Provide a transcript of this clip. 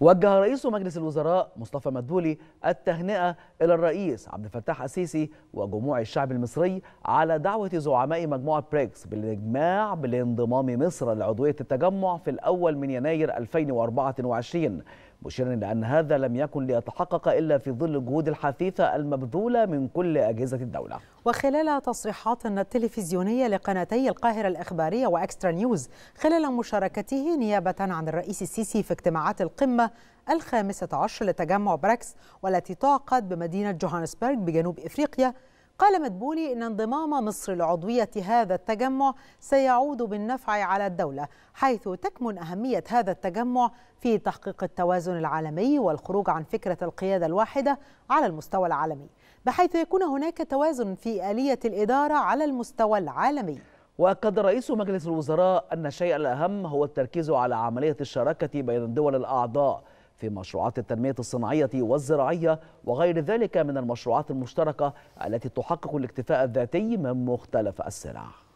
وجه رئيس مجلس الوزراء مصطفى مدبولي التهنئة إلى الرئيس عبد الفتاح السيسي وجموع الشعب المصري على دعوة زعماء مجموعة بريكس بالإجماع بالانضمام مصر لعضوية التجمع في الأول من يناير 2024 مشيرا إلى أن هذا لم يكن ليتحقق إلا في ظل الجهود الحثيثة المبذولة من كل أجهزة الدولة وخلال تصريحات تلفزيونية لقناتي القاهرة الإخبارية وإكسترا نيوز خلال مشاركته نيابة عن الرئيس السيسي في اجتماعات القمة الخامسة عشر لتجمع بريكس والتي تعقد بمدينة جوهانسبرغ بجنوب إفريقيا قال مدبولي إن انضمام مصر لعضوية هذا التجمع سيعود بالنفع على الدولة حيث تكمن أهمية هذا التجمع في تحقيق التوازن العالمي والخروج عن فكرة القيادة الواحدة على المستوى العالمي بحيث يكون هناك توازن في آلية الإدارة على المستوى العالمي وأكد رئيس مجلس الوزراء أن الشيء الأهم هو التركيز على عملية الشراكة بين الدول الأعضاء في مشروعات التنمية الصناعية والزراعية وغير ذلك من المشروعات المشتركة التي تحقق الاكتفاء الذاتي من مختلف السلع